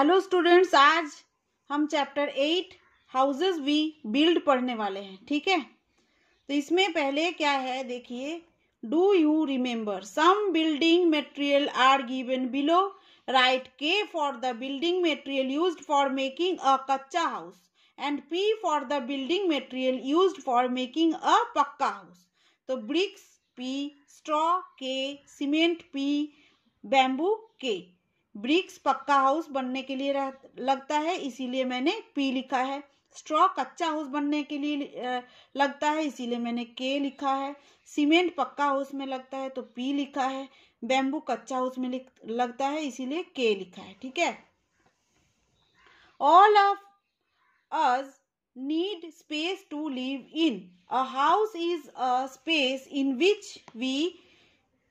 Hello students आज हम chapter eight houses we build पढ़ने वाले हैं ठीक है तो इसमें पहले क्या है देखिए do you remember some building material are given below right K for the building material use for making a kutcha house and P for the building material use for making a pucca house तो bricks P straw K cement P bamboo K bricks pucca house बनने के लिए रह, लगता है इसीलिए मैंने P लिखा है स्ट्रॉ कच्चा हाउस बनने के लिए लगता है इसीलिए मैंने के लिखा है सीमेंट पक्का हाउस में लगता है तो पी लिखा है बेम्बू कच्चा हाउस में लगता है इसीलिए के लिखा है ठीक है all of us need space to live in a house is a space in which we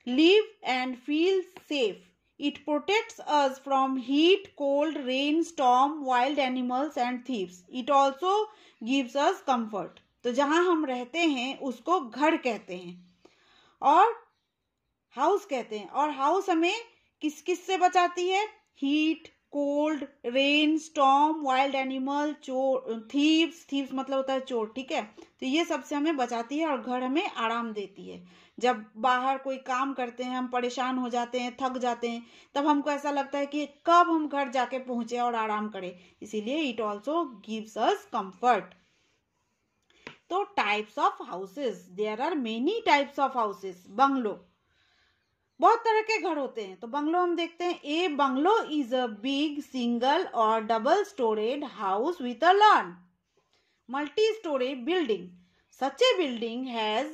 live and feel safe It protects us from heat, cold, rain, storm, wild animals and thieves. It also gives us comfort. तो जहाँ हम रहते हैं उसको घर कहते हैं और हाउस कहते हैं और हाउस हमें किस किस से बचाती है heat cold rain storm wild animal चोर थीव्स थीव्स मतलब होता है चोर ठीक है तो ये सबसे हमें बचाती है और घर हमें आराम देती है जब बाहर कोई काम करते हैं हम परेशान हो जाते हैं थक जाते हैं तब हमको ऐसा लगता है कि कब हम घर जाके पहुंचे और आराम करें इसीलिए it also gives us comfort तो types of houses there are many types of houses bungalow बहुत तरह के घर होते हैं तो बंगलो हम देखते हैं a bungalow is a big single और double storeyed house with a lawn multi storeyed building such a building has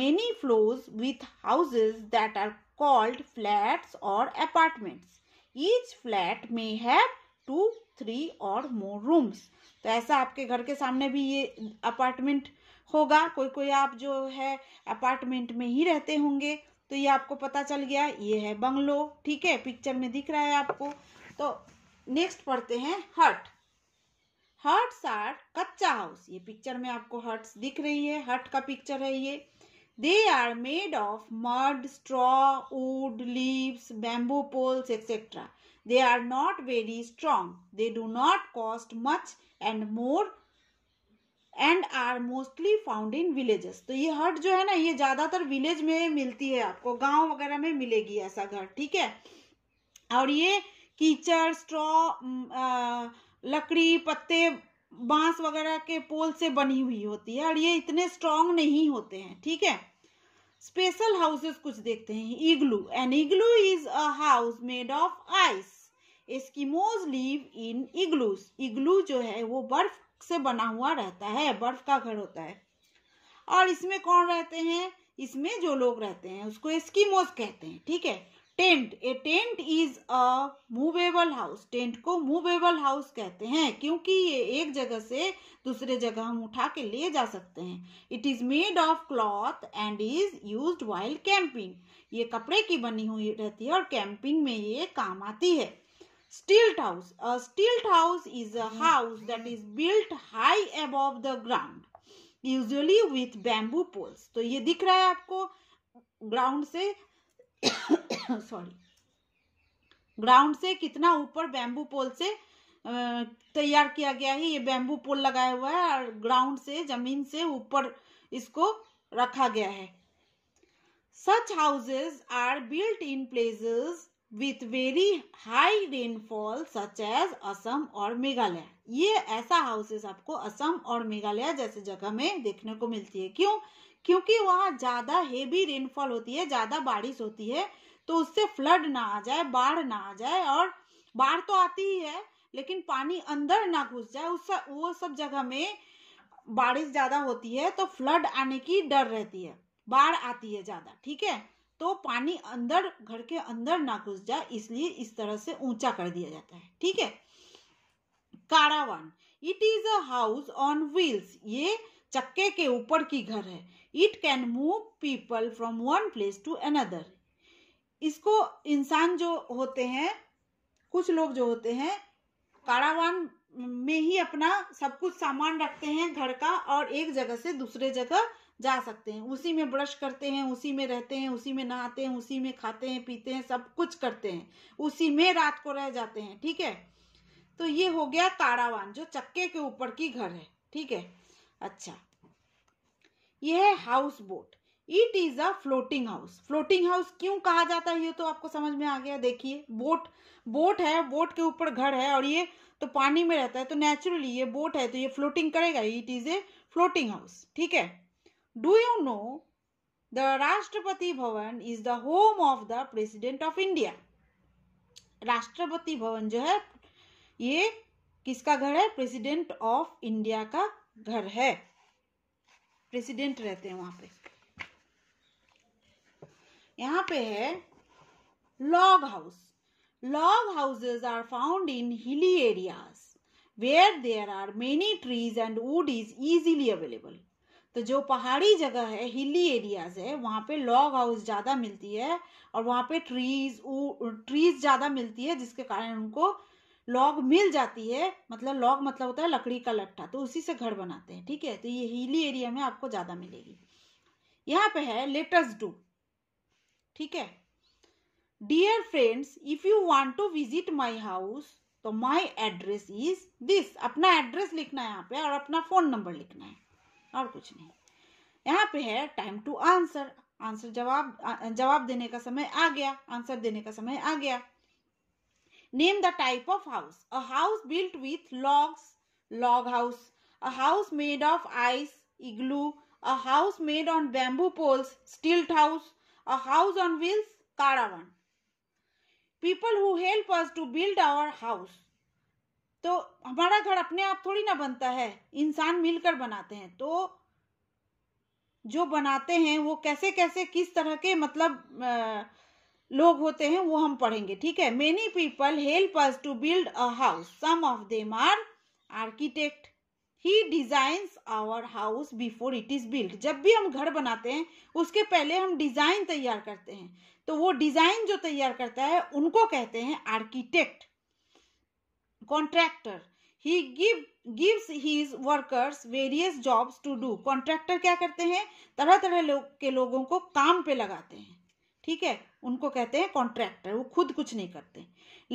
many floors with houses that are called flats और apartments each flat may have two three और more rooms तो ऐसा आपके घर के सामने भी ये अपार्टमेंट होगा कोई कोई आप जो है अपार्टमेंट में ही रहते होंगे तो ये आपको पता चल गया ये है बंगलो ठीक है पिक्चर में दिख रहा है आपको तो नेक्स्ट पढ़ते हैं hut huts are kachcha house ये पिक्चर में आपको हट्स दिख रही है हट का पिक्चर है ये they are made of mud straw wood leaves bamboo poles etcetera they are not very strong they do not cost much and more and are mostly found in villages तो ये हट जो है ना ये ज्यादातर विलेज में मिलती है आपको गांव वगैरह में मिलेगी ऐसा घर ठीक है और ये कीचड़ स्ट्रॉ लकड़ी पत्ते बांस वगैरह के पोल से बनी हुई होती है और ये इतने स्ट्रांग नहीं होते हैं ठीक है स्पेशल हाउसेस कुछ देखते हैं igloo an igloo is a house made of ice Eskimos live in igloos igloo जो है वो बर्फ से बना हुआ रहता है बर्फ का घर होता है और इसमें कौन रहते हैं इसमें जो लोग रहते हैं उसको एस्किमोस कहते हैं ठीक है tent a tent is a movable house tent को मूवेबल हाउस कहते हैं क्योंकि ये एक जगह से दूसरे जगह हम उठा के ले जा सकते हैं it is made of cloth and is use while camping ये कपड़े की बनी हुई रहती है और कैंपिंग में ये काम आती है Stilt house. A stilt house is a mm-hmm. house that is mm-hmm. built high above the ground, usually with bamboo poles. तो ये दिख रहा है आपको ग्राउंड से सॉरी ग्राउंड से कितना ऊपर बैम्बू पोल से तैयार किया गया है ये बैम्बू पोल लगाया हुआ है और ग्राउंड से जमीन से ऊपर इसको रखा गया है such houses are built in places with very high rainfall such as Assam और मेघालय ये ऐसा हाउसेस आपको असम और मेघालय जैसे जगह में देखने को मिलती है क्यों क्योंकि वहाँ ज़्यादा हेवी रेनफॉल होती है ज़्यादा बारिश होती है तो उससे फ्लड ना आ जाए बाढ़ ना आ जाए और बाढ़ तो आती ही है लेकिन पानी अंदर ना घुस जाए उस वो सब जगह में बारिश ज़्यादा होती है तो फ्लड आने की डर रहती है बाढ़ आती है ज़्यादा ठीक है तो पानी अंदर घर के अंदर ना घुस जाए इसलिए इस तरह से ऊंचा कर दिया जाता है ठीक है caravan it is a house on wheels ये चक्के के ऊपर की घर है it can move people from one place to another इसको इंसान जो होते हैं कुछ लोग जो होते हैं कारावान में ही अपना सब कुछ सामान रखते हैं घर का और एक जगह से दूसरे जगह जा सकते हैं उसी में ब्रश करते हैं उसी में रहते हैं उसी में नहाते हैं उसी में खाते हैं पीते हैं सब कुछ करते हैं उसी में रात को रह जाते हैं ठीक है तो ये हो गया कारावान जो चक्के के ऊपर की घर है ठीक है अच्छा यह है house boat it is a floating house floating house क्यों कहा जाता है ये तो आपको समझ में आ गया देखिए बोट बोट है बोट के ऊपर घर है और ये तो पानी में रहता है तो नेचुरली ये बोट है तो ये फ्लोटिंग करेगा it is a floating house ठीक है do you know the Rashtrapati Bhavan is the home of the president of India Rashtrapati Bhavan जो है ये किसका घर है प्रेसिडेंट ऑफ इंडिया का घर है प्रेसिडेंट रहते हैं वहां पे यहाँ पे है log house Log houses are found in hilly areas where there are many trees and wood is easily available. तो जो पहाड़ी जगह है हिली एरियाज है वहाँ पे लॉग हाउस ज़्यादा मिलती है और वहाँ पे ट्रीज ट्रीज ज़्यादा मिलती है जिसके कारण उनको लॉग मिल जाती है मतलब लॉग मतलब होता है लकड़ी का लट्ठा तो उसी से घर बनाते हैं ठीक है तो ये हिली एरिया में आपको ज़्यादा मिलेगी यहाँ पे है लेटस डू ठीक है dear friends if you want to visit my house तो माई एड्रेस इज दिस अपना एड्रेस लिखना है यहाँ पे और अपना फ़ोन नंबर लिखना है और कुछ नहीं यहाँ पे है टाइम टू आंसर आंसर जवाब जवाब देने का समय आ गया आंसर देने का समय आ गया name the type of house a house built with logs log house a house made of ice igloo a house made on bamboo poles stilt house a house on wheels caravan people who help us to build our house तो हमारा घर अपने आप थोड़ी ना बनता है इंसान मिलकर बनाते हैं तो जो बनाते हैं वो कैसे कैसे किस तरह के मतलब लोग होते हैं वो हम पढ़ेंगे ठीक है many people help us to build a house some of them are architect he designs our house before it is build जब भी हम घर बनाते हैं उसके पहले हम डिजाइन तैयार करते हैं तो वो डिजाइन जो तैयार करता है उनको कहते हैं architect contractor he give gives his workers various jobs to do contractor क्या करते हैं तरह तरह लोग के लोगों को काम पे लगाते हैं ठीक है उनको कहते हैं कॉन्ट्रैक्टर वो खुद कुछ नहीं करते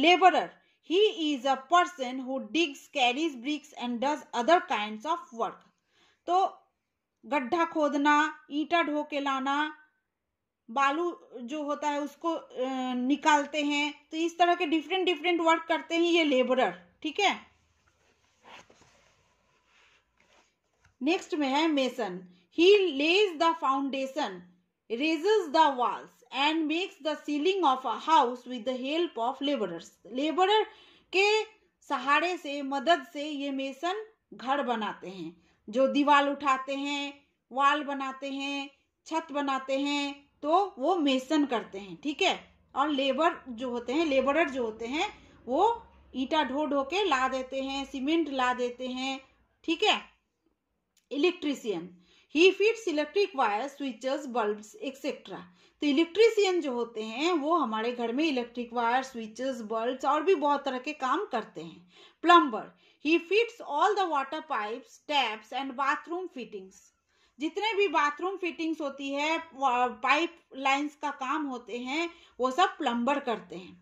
labourer he is a person who digs carries bricks and does other kind of work तो गड्ढा खोदना ईटा ढो के लाना बालू जो होता है उसको निकालते हैं तो इस तरह के डिफरेंट डिफरेंट वर्क करते हैं ये लेबरर ठीक है नेक्स्ट में है mason he lays the foundation raises the walls and makes the ceiling of a house with the help of labourers labourer के सहारे से मदद से ये मेसन घर बनाते हैं जो दीवार उठाते हैं वॉल बनाते हैं छत बनाते हैं तो वो मेसन करते हैं ठीक है और लेबर जो होते हैं लेबरर जो होते हैं वो ईटा ढो ढो के ला देते हैं सीमेंट ला देते हैं ठीक है electrician he feeds electric wire switches bulb etcetera तो इलेक्ट्रीशियन जो होते हैं वो हमारे घर में इलेक्ट्रिक वायर स्विचेस बल्ब और भी बहुत तरह के काम करते हैं plumber he fits all the water pipes taps and bathroom fittings जितने भी बाथरूम फिटिंग्स होती है पाइप लाइंस का काम होते हैं वो सब प्लम्बर करते हैं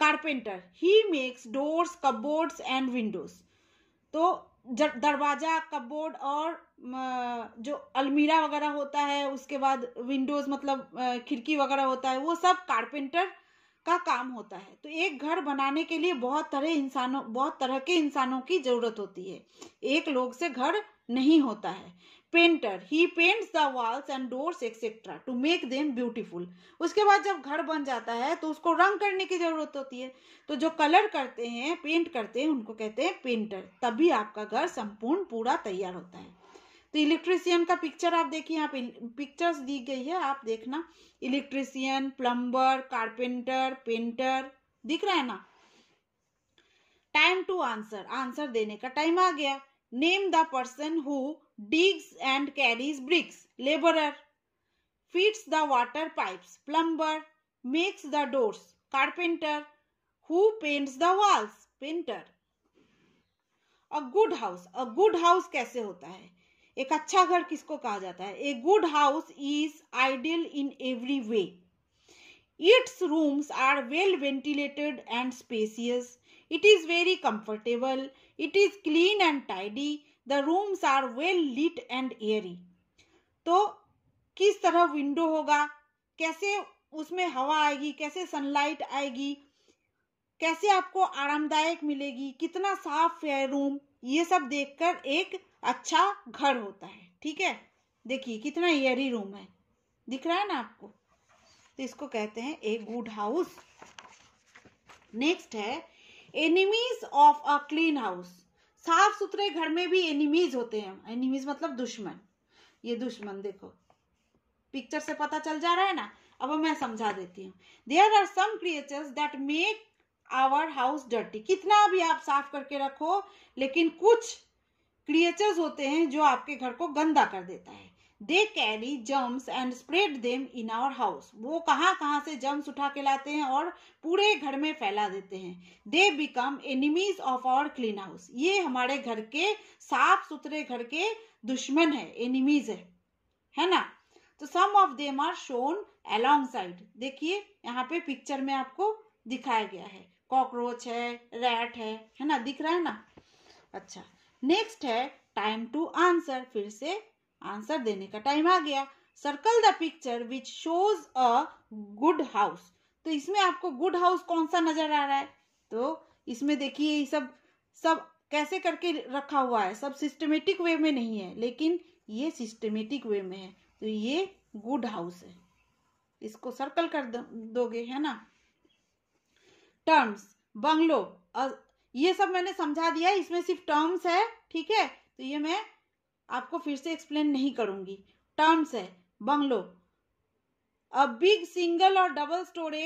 carpenter he makes doors cupboards and windows तो दरवाज़ा कपबोर्ड और जो अलमीरा वगैरह होता है उसके बाद विंडोज़ मतलब खिड़की वगैरह होता है वो सब कारपेंटर का काम होता है तो एक घर बनाने के लिए बहुत तरह इंसानों बहुत तरह के इंसानों की ज़रूरत होती है एक लोग से घर नहीं होता है painter he paints the walls and doors etcetera to make them beautiful उसके बाद जब घर बन जाता है तो उसको रंग करने की ज़रूरत होती है तो जो कलर करते हैं पेंट करते हैं उनको कहते हैं पेंटर तभी आपका घर संपूर्ण पूरा तैयार होता है तो इलेक्ट्रिशियन का पिक्चर आप देखिए यहाँ पे पिक्चर्स दी गई है आप देखना इलेक्ट्रिशियन प्लम्बर कारपेंटर पेंटर दिख रहा है ना टाइम टू आंसर आंसर देने का टाइम आ गया name the person who digs and carries bricks, laborer, fits the water pipes, plumber, makes the doors, carpenter, who paints the walls, painter. A good house a good house कैसे होता है एक अच्छा घर किसको कहा जाता है a good house is ideal in every way its rooms are well ventilated and spacious it is very comfortable it is clean and tidy the rooms are well lit and airy तो किस तरह window होगा कैसे उसमें हवा आएगी कैसे sunlight आएगी कैसे आपको आरामदायक मिलेगी कितना साफ है रूम ये सब देखकर एक अच्छा घर होता है ठीक है देखिए कितना एयरी रूम है दिख रहा है ना आपको तो इसको कहते हैं ए गुड हाउस नेक्स्ट है enemies of a clean house साफ सुथरे घर में भी एनिमीज होते हैं एनिमीज मतलब दुश्मन ये दुश्मन देखो पिक्चर से पता चल जा रहा है ना अब मैं समझा देती हूँ there are some creatures that make our house dirty कितना भी आप साफ करके रखो लेकिन कुछ क्रिएचर्स होते हैं जो आपके घर को गंदा कर देता है they carry germs and spread them in our house वो कहाँ कहाँ से जम्स उठा के लाते हैं और पूरे घर में फैला देते हैं they become enemies of our clean house ये हमारे घर के साफ सुथरे घर के दुश्मन है एनिमीज है है ना तो some of them are shown alongside देखिए यहाँ पे पिक्चर में आपको दिखाया गया है कॉकरोच है रैट है है ना दिख रहा है ना अच्छा नेक्स्ट है टाइम टू आंसर फिर से आंसर देने का टाइम आ गया circle the picture which shows a good house तो इसमें आपको गुड हाउस कौन सा नजर आ रहा है तो इसमें देखिए ये सब सब कैसे करके रखा हुआ है सब सिस्टमेटिक वे में नहीं है लेकिन ये सिस्टमेटिक वे में है तो ये गुड हाउस है इसको सर्कल कर दोगे है ना टर्म्स बंगलो ये सब मैंने समझा दिया इसमें सिर्फ टर्म्स है ठीक है तो ये मैं आपको फिर से एक्सप्लेन नहीं करूंगी टर्म्स है बंगलो अ बिग सिंगल और double storey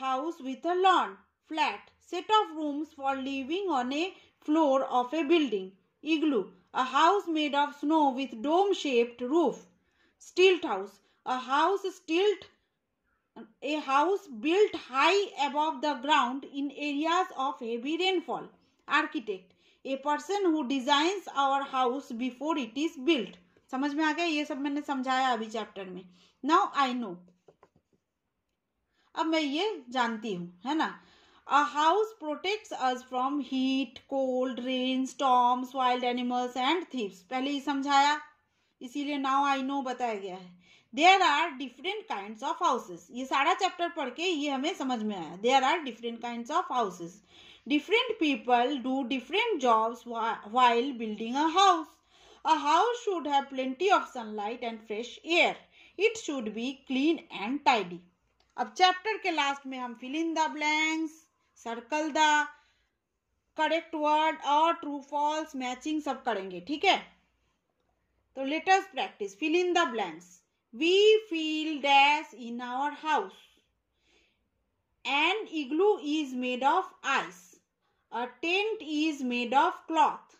house with a lawn flat set of rooms for living on a floor of a building igloo a house made of snow with dome shaped roof stilt house a house stilt a house built high above the ground in areas of heavy rainfall architect a person who designs our house before it is built समझ में आ गया ये सब मैंने समझाया अभी chapter में now I know अब मैं ये जानती हूँ है ना a house protects us from heat cold rain storms wild animals and thieves पहले ही समझाया इसीलिए नाउ आई नो बताया गया है there are different kind of houses ये सारा चैप्टर पढ़ के ये हमें समझ में आया there are different kind of houses Different people do different jobs while building a house. A house should have plenty of sunlight and fresh air. It should be clean and tidy. अब chapter के last में हम fill in the blanks circle the correct word और true false matching सब करेंगे ठीक है तो let's practise fill in the blanks we feel dash in our house and igloo is made of ice A tent is made of cloth.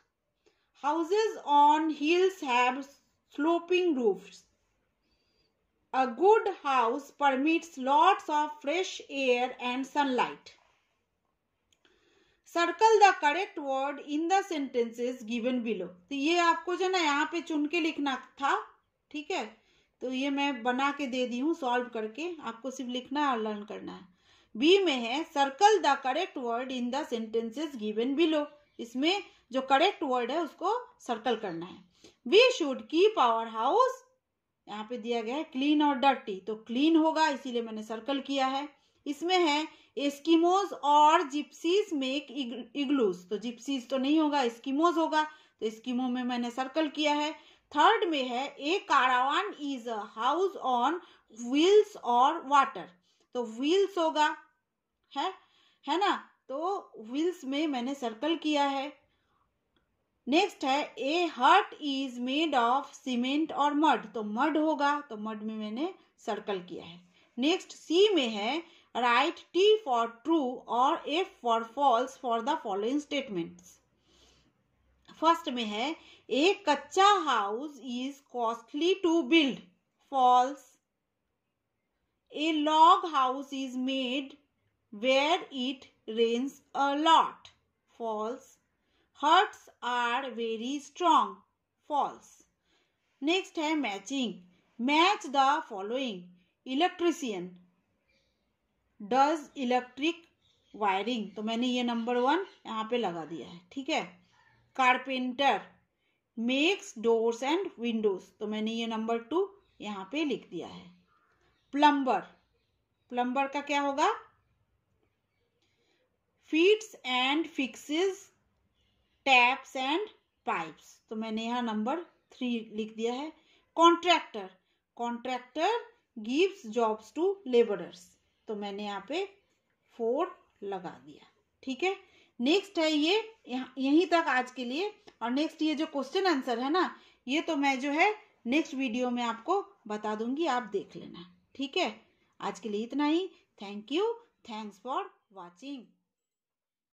Houses on hills have sloping roofs. A good house permits lots of fresh air and sunlight. Circle the correct word in the sentences given below तो ये आपको जो ना यहाँ पे चुन के लिखना था ठीक है तो ये मैं बना के दे दी हूँ सॉल्व करके आपको सिर्फ लिखना है और लर्न करना है बी में है circle the correct word in the sentences given below इसमें जो करेक्ट वर्ड है उसको सर्कल करना है we should keep our house यहाँ पे दिया गया है क्लीन और डर्टी तो क्लीन होगा इसीलिए मैंने सर्कल किया है इसमें है एस्किमोज और जिप्सीज मेक इग्लूज तो जिप्सीज तो नहीं होगा एस्किमोज होगा तो एस्किमो में मैंने सर्कल किया है थर्ड में है a caravan is a house on wheels और वाटर तो व्हील्स होगा है है ना तो व्हील्स में मैंने सर्कल किया है नेक्स्ट है a hut is made of cement और मड तो मड होगा तो मड में मैंने सर्कल किया है नेक्स्ट सी में है राइट टी फॉर ट्रू और F for false for the following statements first में है a kachcha house is costly to build false a log house is made where it rains a lot. False. Huts are very strong. False. Next है matching match the following electrician does electric wiring तो मैंने ये number one यहाँ पे लगा दिया है ठीक है carpenter makes doors and windows तो मैंने ये नंबर टू यहाँ पे लिख दिया है प्लम्बर प्लम्बर का क्या होगा feeds and fixes taps and pipes तो मैंने यहाँ नंबर थ्री लिख दिया है contractor contractor gives jobs to labourers तो मैंने यहाँ पे फोर लगा दिया ठीक है नेक्स्ट है ये यही यहीं तक आज के लिए और नेक्स्ट ये जो क्वेश्चन आंसर है ना ये तो मैं जो है नेक्स्ट वीडियो में आपको बता दूंगी आप देख लेना ठीक है आज के लिए इतना ही thank you thanks for watching